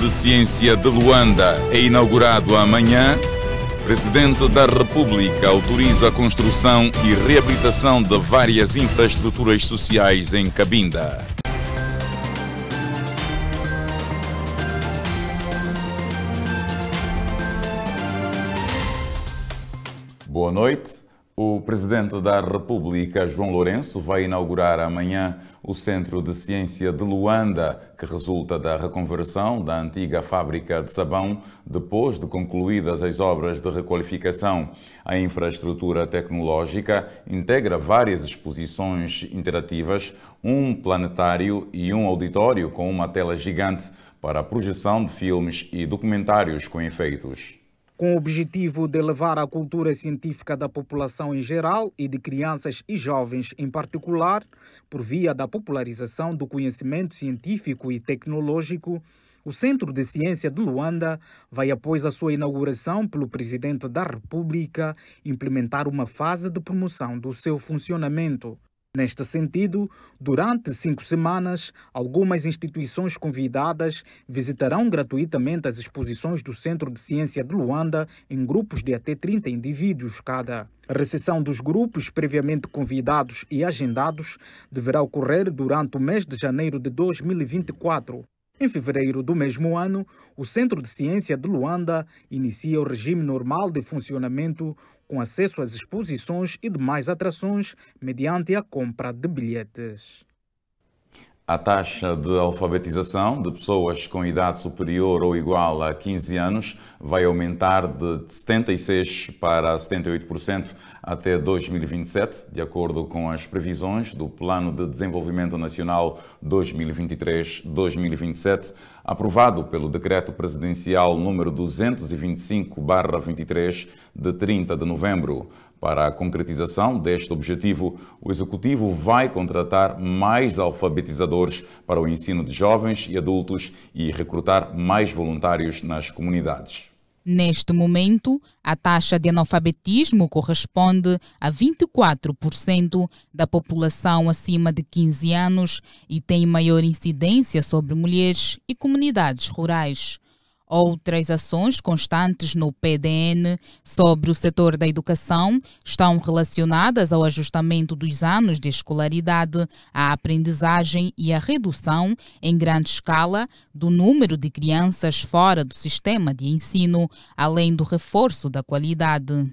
de Ciência de Luanda é inaugurado amanhã. Presidente da República autoriza a construção e reabilitação de várias infraestruturas sociais em Cabinda. Boa noite. O Presidente da República, João Lourenço, vai inaugurar amanhã o Centro de Ciência de Luanda, que resulta da reconversão da antiga fábrica de sabão depois de concluídas as obras de requalificação. A infraestrutura tecnológica integra várias exposições interativas, um planetário e um auditório com uma tela gigante para a projeção de filmes e documentários com efeitos com o objetivo de levar a cultura científica da população em geral e de crianças e jovens em particular, por via da popularização do conhecimento científico e tecnológico, o Centro de Ciência de Luanda vai, após a sua inauguração pelo Presidente da República, implementar uma fase de promoção do seu funcionamento. Neste sentido, durante cinco semanas, algumas instituições convidadas visitarão gratuitamente as exposições do Centro de Ciência de Luanda em grupos de até 30 indivíduos cada. A recessão dos grupos previamente convidados e agendados deverá ocorrer durante o mês de janeiro de 2024. Em fevereiro do mesmo ano, o Centro de Ciência de Luanda inicia o regime normal de funcionamento com acesso às exposições e demais atrações mediante a compra de bilhetes a taxa de alfabetização de pessoas com idade superior ou igual a 15 anos vai aumentar de 76% para 78% até 2027, de acordo com as previsões do Plano de Desenvolvimento Nacional 2023-2027, aprovado pelo Decreto Presidencial número 225-23, de 30 de novembro. Para a concretização deste objetivo, o Executivo vai contratar mais alfabetizadores para o ensino de jovens e adultos e recrutar mais voluntários nas comunidades. Neste momento, a taxa de analfabetismo corresponde a 24% da população acima de 15 anos e tem maior incidência sobre mulheres e comunidades rurais. Outras ações constantes no PDN sobre o setor da educação estão relacionadas ao ajustamento dos anos de escolaridade, à aprendizagem e à redução, em grande escala, do número de crianças fora do sistema de ensino, além do reforço da qualidade.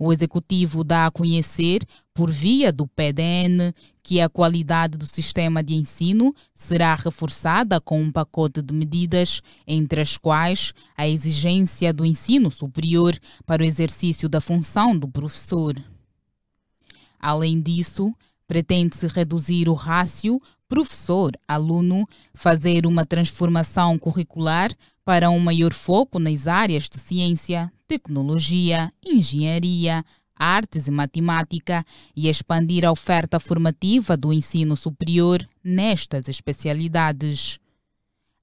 O Executivo dá a conhecer, por via do PDN, que a qualidade do sistema de ensino será reforçada com um pacote de medidas, entre as quais a exigência do ensino superior para o exercício da função do professor. Além disso, pretende-se reduzir o rácio professor-aluno, fazer uma transformação curricular para um maior foco nas áreas de ciência, tecnologia, engenharia, artes e matemática e expandir a oferta formativa do ensino superior nestas especialidades.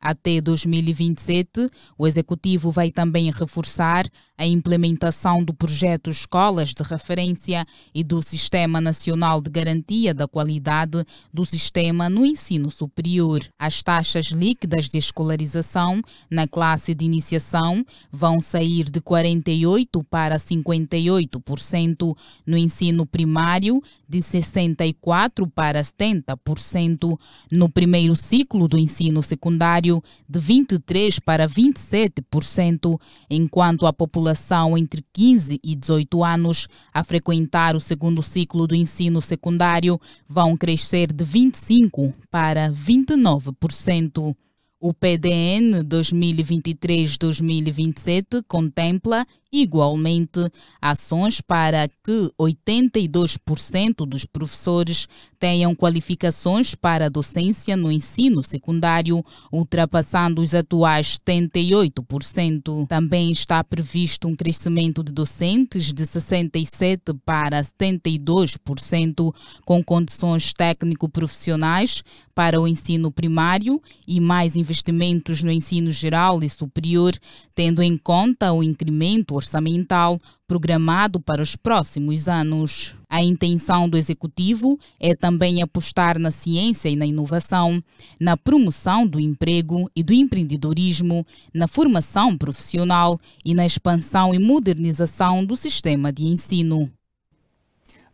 Até 2027, o Executivo vai também reforçar a implementação do projeto Escolas de Referência e do Sistema Nacional de Garantia da Qualidade do Sistema no Ensino Superior. As taxas líquidas de escolarização na classe de iniciação vão sair de 48% para 58% no ensino primário, de 64% para 70% no primeiro ciclo do ensino secundário de 23% para 27%, enquanto a população entre 15 e 18 anos a frequentar o segundo ciclo do ensino secundário vão crescer de 25% para 29%. O PDN 2023-2027 contempla igualmente, ações para que 82% dos professores tenham qualificações para docência no ensino secundário, ultrapassando os atuais 78%. Também está previsto um crescimento de docentes de 67% para 72%, com condições técnico-profissionais para o ensino primário e mais investimentos no ensino geral e superior, tendo em conta o incremento orçamental programado para os próximos anos. A intenção do Executivo é também apostar na ciência e na inovação, na promoção do emprego e do empreendedorismo, na formação profissional e na expansão e modernização do sistema de ensino.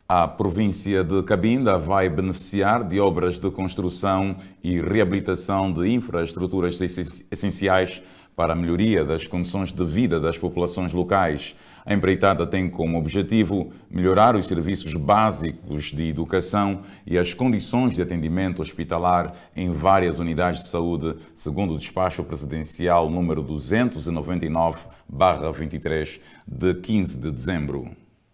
A província de Cabinda vai beneficiar de obras de construção e reabilitação de infraestruturas essenciais para a melhoria das condições de vida das populações locais. A empreitada tem como objetivo melhorar os serviços básicos de educação e as condições de atendimento hospitalar em várias unidades de saúde, segundo o despacho presidencial número 299/23 de 15 de dezembro.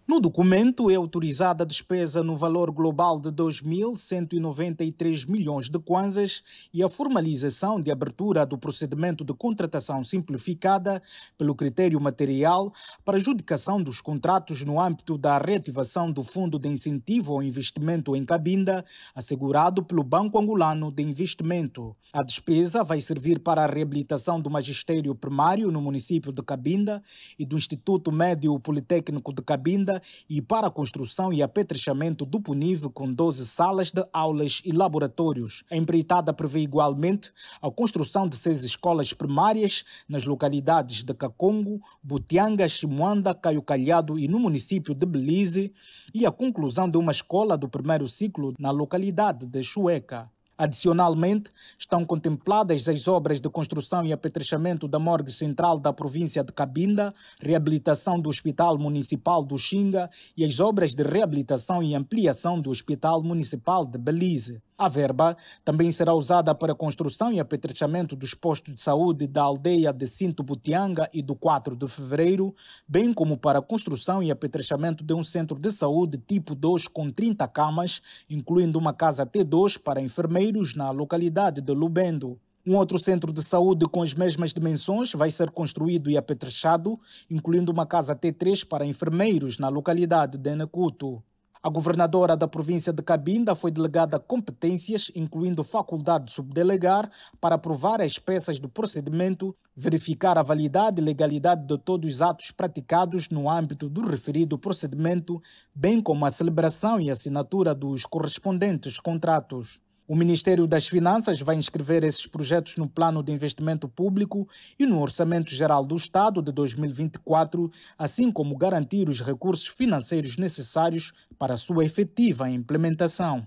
No documento é autorizada a despesa no valor global de 2.193 milhões de kwanzas e a formalização de abertura do procedimento de contratação simplificada pelo critério material para adjudicação dos contratos no âmbito da reativação do Fundo de Incentivo ao Investimento em Cabinda, assegurado pelo Banco Angolano de Investimento. A despesa vai servir para a reabilitação do magistério primário no município de Cabinda e do Instituto Médio Politécnico de Cabinda e para a construção e apetrechamento do PUNIV com 12 salas de aulas e laboratórios. A empreitada prevê igualmente a construção de seis escolas primárias nas localidades de Cacongo, Butianga, Chimuanda, Caio Calhado e no município de Belize e a conclusão de uma escola do primeiro ciclo na localidade de Chueca. Adicionalmente, estão contempladas as obras de construção e apetrechamento da morgue central da província de Cabinda, reabilitação do Hospital Municipal do Xinga e as obras de reabilitação e ampliação do Hospital Municipal de Belize. A verba também será usada para a construção e apetrechamento dos postos de saúde da aldeia de Sinto Butianga e do 4 de fevereiro, bem como para a construção e apetrechamento de um centro de saúde tipo 2 com 30 camas, incluindo uma casa T2 para enfermeiros na localidade de Lubendo. Um outro centro de saúde com as mesmas dimensões vai ser construído e apetrechado, incluindo uma casa T3 para enfermeiros na localidade de Nacuto. A governadora da província de Cabinda foi delegada competências, incluindo faculdade de subdelegar, para aprovar as peças do procedimento, verificar a validade e legalidade de todos os atos praticados no âmbito do referido procedimento, bem como a celebração e assinatura dos correspondentes contratos. O Ministério das Finanças vai inscrever esses projetos no Plano de Investimento Público e no Orçamento Geral do Estado de 2024, assim como garantir os recursos financeiros necessários para sua efetiva implementação.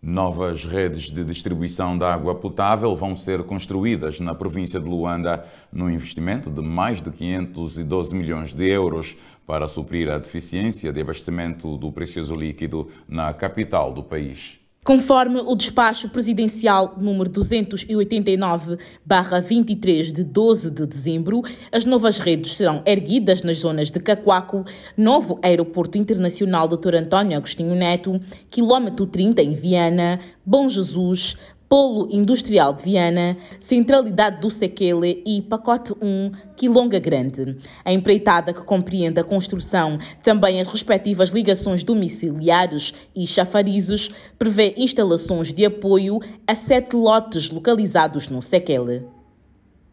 Novas redes de distribuição de água potável vão ser construídas na província de Luanda, num investimento de mais de 512 milhões de euros para suprir a deficiência de abastecimento do precioso líquido na capital do país. Conforme o despacho presidencial número 289/23 de 12 de dezembro, as novas redes serão erguidas nas zonas de Cacoaco, Novo Aeroporto Internacional Dr. António Agostinho Neto, quilómetro 30 em Viana, Bom Jesus, Polo Industrial de Viana, Centralidade do Sequele e Pacote 1, Quilonga Grande. A empreitada que compreende a construção, também as respectivas ligações domiciliares e chafarizes, prevê instalações de apoio a sete lotes localizados no Sequele.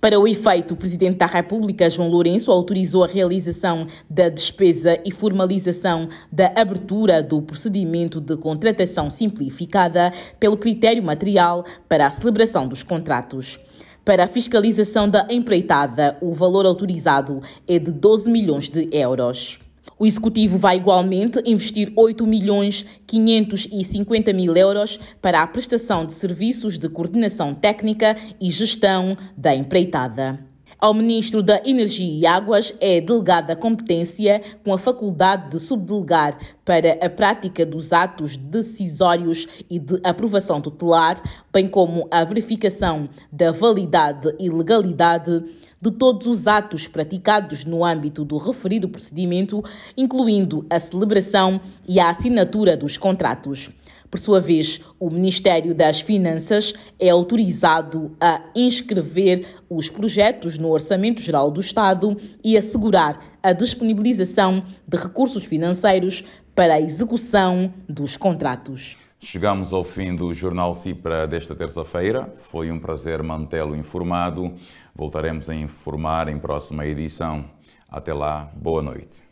Para o efeito, o Presidente da República, João Lourenço, autorizou a realização da despesa e formalização da abertura do procedimento de contratação simplificada pelo critério material para a celebração dos contratos. Para a fiscalização da empreitada, o valor autorizado é de 12 milhões de euros. O executivo vai igualmente investir 8 milhões 550 mil euros para a prestação de serviços de coordenação técnica e gestão da empreitada. Ao ministro da Energia e Águas é delegada competência com a faculdade de subdelegar para a prática dos atos decisórios e de aprovação tutelar, bem como a verificação da validade e legalidade de todos os atos praticados no âmbito do referido procedimento, incluindo a celebração e a assinatura dos contratos. Por sua vez, o Ministério das Finanças é autorizado a inscrever os projetos no Orçamento Geral do Estado e assegurar a disponibilização de recursos financeiros para a execução dos contratos. Chegamos ao fim do Jornal Cipra desta terça-feira. Foi um prazer mantê-lo informado. Voltaremos a informar em próxima edição. Até lá, boa noite.